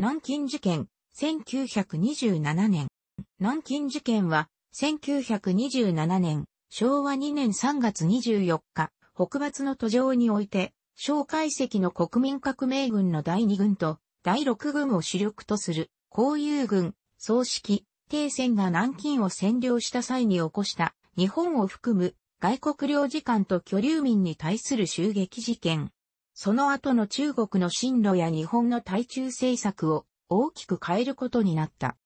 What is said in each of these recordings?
南京事件、1927年。南京事件は、1927年、昭和2年3月24日、北伐の途上において、蒋介石の国民革命軍の第2軍と、第6軍を主力とする、公有軍、総指揮、帝戦が南京を占領した際に起こした、日本を含む外国領事館と居留民に対する襲撃事件。その後の中国の進路や日本の対中政策を大きく変えることになった。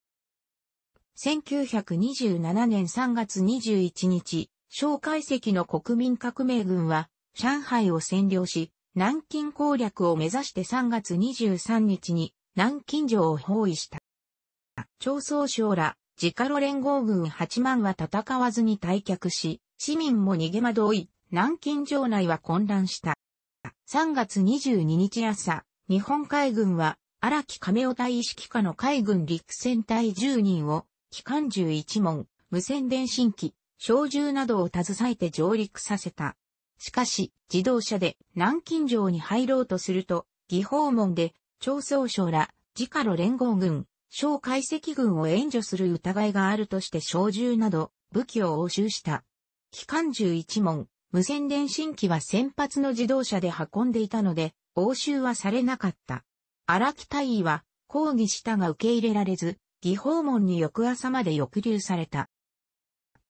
1927年3月21日、蒋介石の国民革命軍は上海を占領し、南京攻略を目指して3月23日に南京城を包囲した。朝、総省ら、自家路連合軍8万は戦わずに退却し、市民も逃げ惑い、南京城内は混乱した。3月22日朝、日本海軍は、荒木亀尾隊意識下の海軍陸戦隊10人を、機関銃1門、無線電信機、小銃などを携えて上陸させた。しかし、自動車で南京城に入ろうとすると、技訪問で、長総省ら、自家路連合軍、小解析軍を援助する疑いがあるとして小銃など、武器を押収した。機関銃1門、無線電信機は先発の自動車で運んでいたので、押収はされなかった。荒木大尉は抗議したが受け入れられず、偽訪問に翌朝まで抑留された。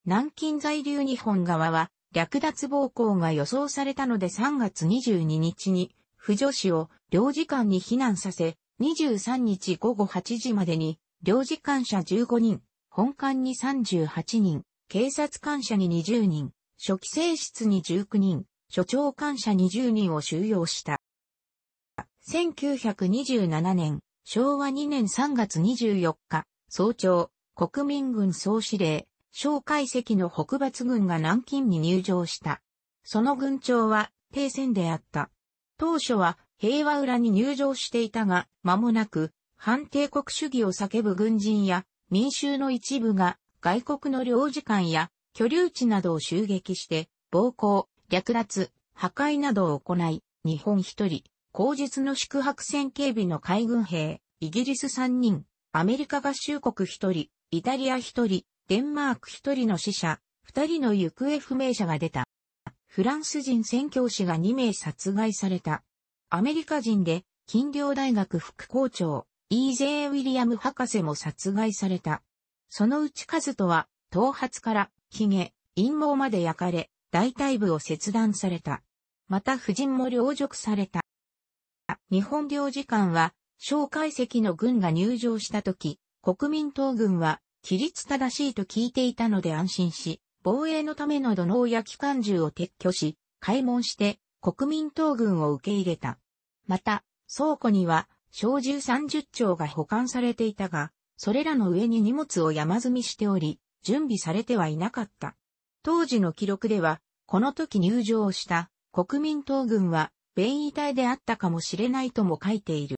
南京在留日本側は略奪暴行が予想されたので3月22日に、不女子を領事館に避難させ、23日午後8時までに、領事館者15人、本館に38人、警察官舎に20人、初期生室に19人、所長官舎20人を収容した。1927年、昭和2年3月24日、早朝、国民軍総司令、小海石の北伐軍が南京に入城した。その軍長は、停戦であった。当初は、平和裏に入城していたが、間もなく、反帝国主義を叫ぶ軍人や、民衆の一部が、外国の領事館や、居留地などを襲撃して、暴行、略奪、破壊などを行い、日本一人、口述の宿泊船警備の海軍兵、イギリス三人、アメリカ合衆国一人、イタリア一人、デンマーク一人の死者、二人の行方不明者が出た。フランス人宣教師が2名殺害された。アメリカ人で、近陵大学副校長、E.J. ウィリアム博士も殺害された。そのうちカズトは、頭髪から髭、陰毛まで焼かれ、大腿部を切断された。また夫人も領辱された。日本領事館は、蒋介石の軍が入場した時、国民党軍は、規律正しいと聞いていたので安心し、防衛のための土のや機関銃を撤去し、開門して国民党軍を受け入れた。また、倉庫には、小銃30丁が保管されていたが、それらの上に荷物を山積みしており、準備されてはいなかった。当時の記録では、この時入場した国民党軍は便衣隊であったかもしれないとも書いている。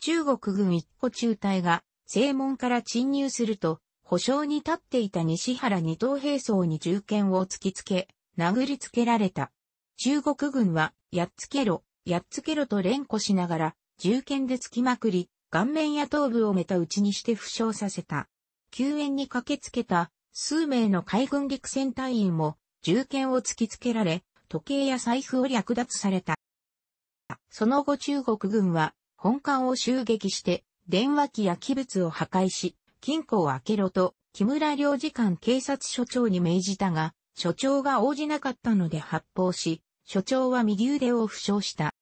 中国軍一個中隊が正門から侵入すると、保証に立っていた西原二等兵装に銃剣を突きつけ、殴りつけられた。中国軍は、やっつけろ、やっつけろと連呼しながら、銃剣で突きまくり、顔面や頭部をめたうちにして負傷させた。救援に駆けつけた数名の海軍陸戦隊員も銃剣を突きつけられ、時計や財布を略奪された。その後中国軍は本館を襲撃して電話機や器物を破壊し、金庫を開けろと木村領事館警察署長に命じたが、署長が応じなかったので発砲し、署長は右腕を負傷した。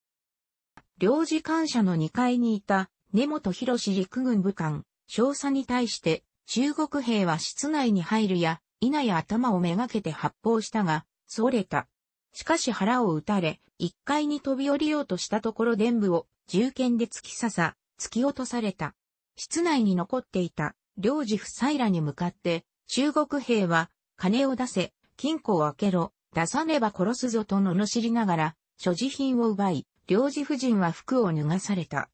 領事館舎の2階にいた根本博士陸軍武官、少佐に対して中国兵は室内に入るや、稲や頭をめがけて発砲したが、それた。しかし腹を撃たれ、一階に飛び降りようとしたところ伝部を銃剣で突き刺さ、突き落とされた。室内に残っていた、領事夫妻らに向かって、中国兵は、金を出せ、金庫を開けろ、出さねば殺すぞと罵りながら、所持品を奪い、領事夫人は服を脱がされた。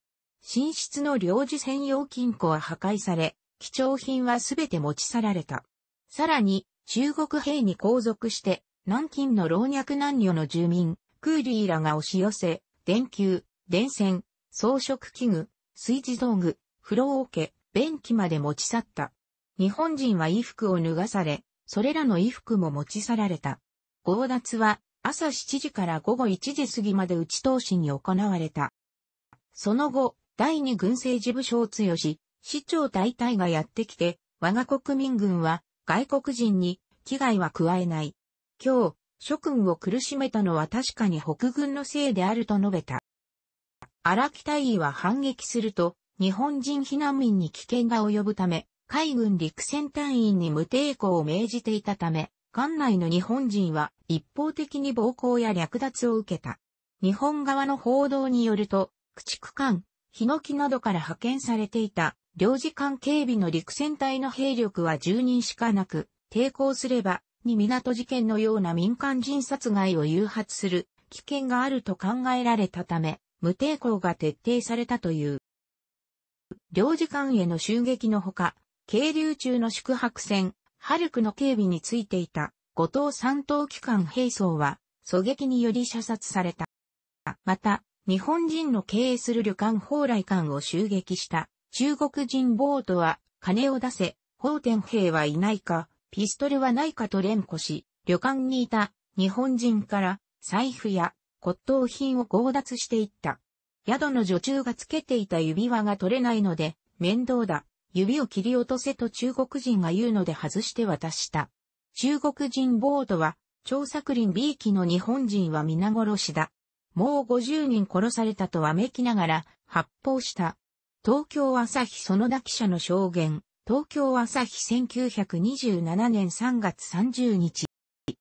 寝室の領事専用金庫は破壊され、貴重品はすべて持ち去られた。さらに、中国兵に皇族して、南京の老若男女の住民、クーリーらが押し寄せ、電球、電線、装飾器具、炊事道具、風呂桶、便器まで持ち去った。日本人は衣服を脱がされ、それらの衣服も持ち去られた。強奪は朝7時から午後1時過ぎまで打ち通しに行われた。その後、第二軍政事部を強し、市長大隊がやってきて、我が国民軍は外国人に危害は加えない。今日、諸君を苦しめたのは確かに北軍のせいであると述べた。荒木大尉は反撃すると、日本人避難民に危険が及ぶため、海軍陸戦隊員に無抵抗を命じていたため、艦内の日本人は一方的に暴行や略奪を受けた。日本側の報道によると、駆逐艦、ヒノキなどから派遣されていた領事館警備の陸戦隊の兵力は10人しかなく、抵抗すれば、に港事件のような民間人殺害を誘発する危険があると考えられたため、無抵抗が徹底されたという。領事館への襲撃のほか、渓流中の宿泊船、ハルクの警備についていた後藤三島機関兵装は狙撃により射殺された。また、日本人の経営する旅館蓬莱館を襲撃した中国人ボートは、金を出せ、法天兵はいないか、ピストルはないかと連呼し、旅館にいた日本人から財布や骨董品を強奪していった。宿の女中がつけていた指輪が取れないので、面倒だ。指を切り落とせと中国人が言うので外して渡した。中国人ボートは、張作林 B 期の日本人は皆殺しだ。もう50人殺されたとはめきながら発砲した。東京朝日園田記者の証言、東京朝日1927年3月30日、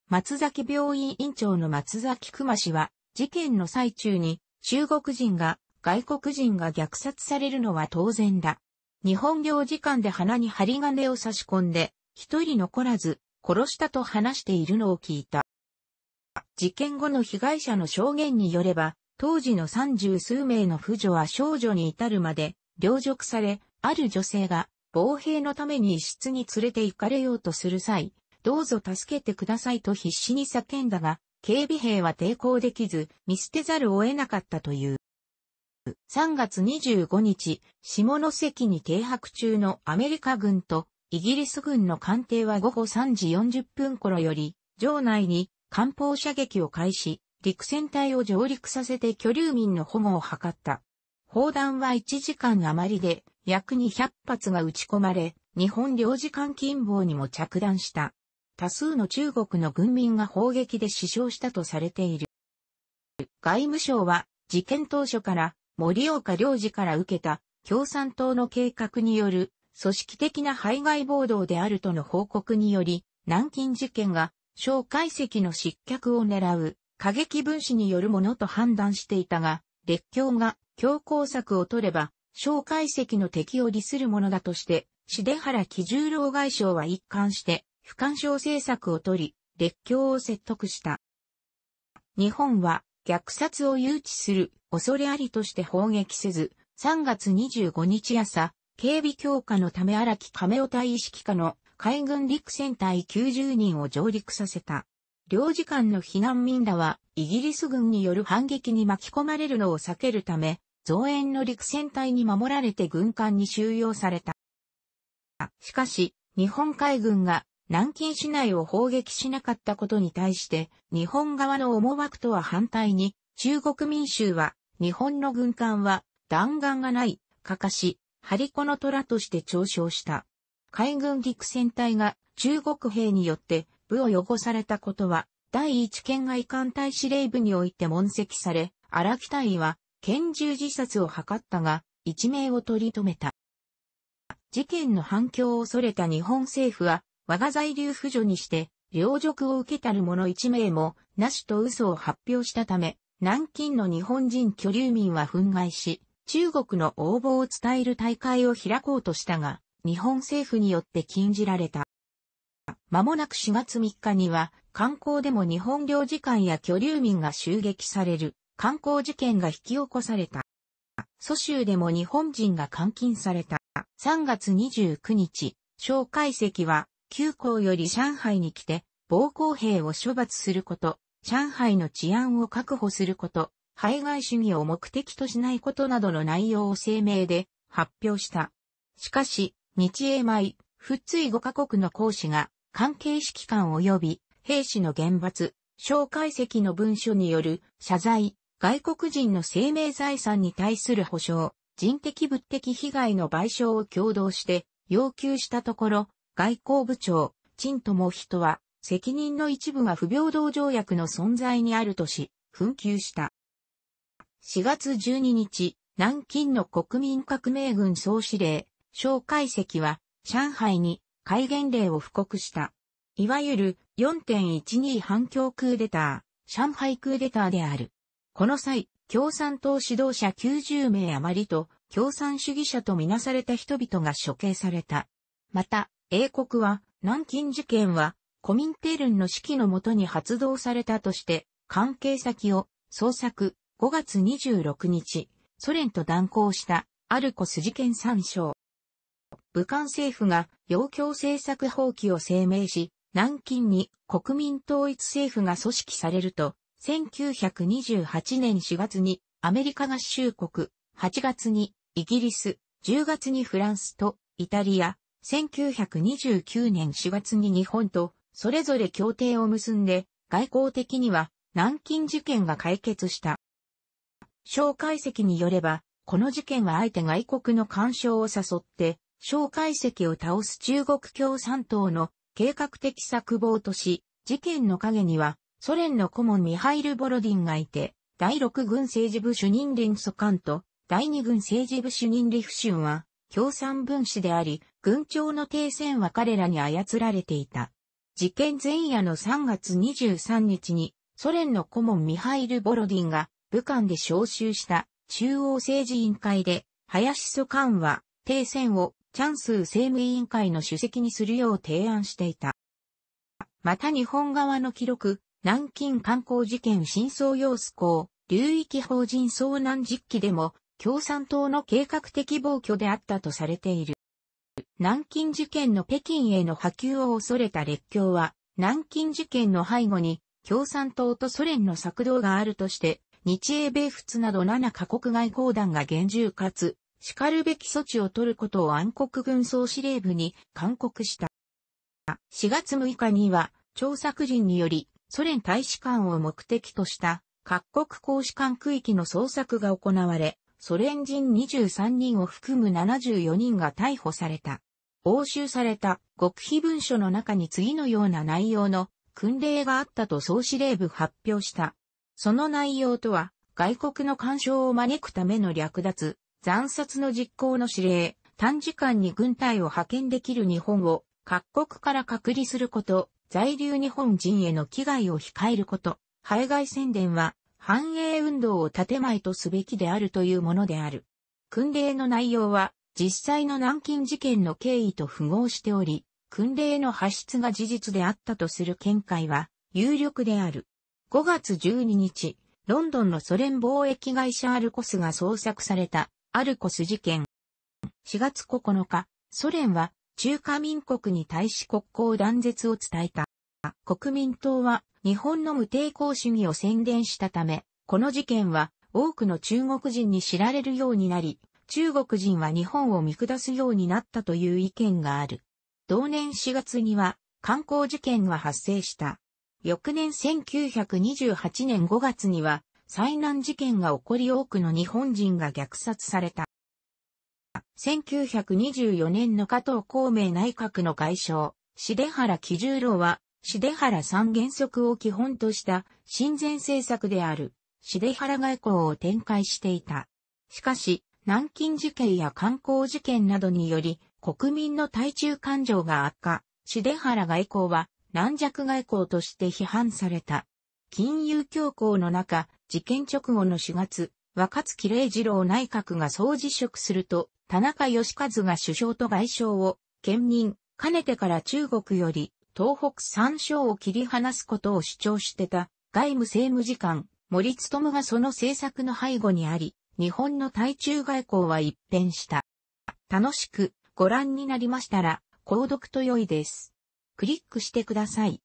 松崎病院院長の松崎熊氏は、事件の最中に中国人が外国人が虐殺されるのは当然だ。日本領事館で鼻に針金を差し込んで、一人残らず殺したと話しているのを聞いた。事件後の被害者の証言によれば、当時の三十数名の婦女は少女に至るまで凌辱され、ある女性が、防兵のために一室に連れて行かれようとする際、どうぞ助けてくださいと必死に叫んだが、警備兵は抵抗できず、見捨てざるを得なかったという。3月25日、下関に停泊中のアメリカ軍とイギリス軍の艦艇は午後3時40分頃より、城内に艦砲射撃を開始、陸戦隊を上陸させて居留民の保護を図った。砲弾は1時間余りで約200発が撃ち込まれ、日本領事館近傍にも着弾した。多数の中国の軍民が砲撃で死傷したとされている。外務省は事件当初から森岡領事から受けた共産党の計画による組織的な排外暴動であるとの報告により、南京事件が小解析の失脚を狙う過激分子によるものと判断していたが、列強が強硬策を取れば、蒋介石の敵を利するものだとして、重原喜重郎外相は一貫して、不干渉政策を取り、列強を説得した。日本は、虐殺を誘致する恐れありとして砲撃せず、3月25日朝、警備強化のため荒木亀尾隊意識下の海軍陸戦隊90人を上陸させた。領事館の避難民らは、イギリス軍による反撃に巻き込まれるのを避けるため、増援の陸戦隊に守られて軍艦に収容された。しかし、日本海軍が南京市内を砲撃しなかったことに対して、日本側の思惑とは反対に、中国民衆は、日本の軍艦は弾丸がない、かかし、張り子の虎として嘲笑した。海軍陸戦隊が中国兵によって部を汚されたことは、第一県外艦隊司令部において問責され、荒木隊は拳銃自殺を図ったが、一命を取り留めた。事件の反響を恐れた日本政府は、我が在留扶助にして、領辱を受けたる者一名も、なしと嘘を発表したため、南京の日本人居留民は憤慨し、中国の応募を伝える大会を開こうとしたが、日本政府によって禁じられた。間もなく4月3日には、観光でも日本領事館や居留民が襲撃される。観光事件が引き起こされた。蘇州でも日本人が監禁された。3月29日、小介石は、旧校より上海に来て、暴行兵を処罰すること、上海の治安を確保すること、排外主義を目的としないことなどの内容を声明で発表した。しかし、日英米、仏追5カ国の講師が関係指揮官及び兵士の厳罰、小介石の文書による謝罪、外国人の生命財産に対する保障、人的物的被害の賠償を共同して要求したところ、外交部長、陳友人は、責任の一部が不平等条約の存在にあるとし、紛糾した。4月12日、南京の国民革命軍総司令、蒋介石は、上海に戒厳令を布告した。いわゆる4.12反共クーデター、上海クーデターである。この際、共産党指導者90名余りと、共産主義者とみなされた人々が処刑された。また、英国は、南京事件は、コミンテルンの指揮のもとに発動されたとして、関係先を、捜索、5月26日、ソ連と断交した、アルコス事件参照。武漢政府が、要求政策放棄を声明し、南京に国民統一政府が組織されると、1928年4月にアメリカ合衆国、8月にイギリス、10月にフランスとイタリア、1929年4月に日本とそれぞれ協定を結んで外交的には南京事件が解決した。小介石によれば、この事件はあえて外国の干渉を誘って、小介石を倒す中国共産党の計画的策謀とし、事件の陰にはソ連の顧問ミハイル・ボロディンがいて、第6軍政治部主任連祖官と、第2軍政治部主任リフシュンは、共産分子であり、軍長の停戦は彼らに操られていた。事件前夜の3月23日に、ソ連の顧問ミハイル・ボロディンが、武漢で招集した中央政治委員会で、林祖官は、停戦をチャンス政務委員会の主席にするよう提案していた。また日本側の記録、南京観光事件真相要素公、流域法人遭難実機でも、共産党の計画的暴挙であったとされている。南京事件の北京への波及を恐れた列強は、南京事件の背後に、共産党とソ連の策動があるとして、日英米仏など7カ国外交団が厳重かつ、叱るべき措置を取ることを暗黒軍総司令部に勧告した。4月6日には、張作人により、ソ連大使館を目的とした各国公使館区域の捜索が行われ、ソ連人23人を含む74人が逮捕された。押収された極秘文書の中に次のような内容の訓令があったと総司令部発表した。その内容とは、外国の干渉を招くための略奪、残殺の実行の指令、短時間に軍隊を派遣できる日本を各国から隔離すること、在留日本人への危害を控えること、排外宣伝は、繁栄運動を建前とすべきであるというものである。訓令の内容は、実際の南京事件の経緯と符合しており、訓令の発出が事実であったとする見解は、有力である。5月12日、ロンドンのソ連貿易会社アルコスが捜索された、アルコス事件。4月9日、ソ連は中華民国に対し国交断絶を伝えた。国民党は日本の無抵抗主義を宣伝したため、この事件は多くの中国人に知られるようになり、中国人は日本を見下すようになったという意見がある。同年4月には観光事件が発生した。翌年1928年5月には災難事件が起こり多くの日本人が虐殺された。1924年の加藤孔明内閣の外相、重原喜重郎は、重原三原則を基本とした親善政策である、重原外交を展開していた。しかし、南京事件や観光事件などにより、国民の対中感情が悪化、重原外交は軟弱外交として批判された。金融恐慌の中、事件直後の4月、若月礼二郎内閣が総辞職すると、田中義和が首相と外相を兼任、かねてから中国より東北三省を切り離すことを主張してた外務政務次官森務がその政策の背後にあり、日本の対中外交は一変した。楽しくご覧になりましたら、購読と良いです。クリックしてください。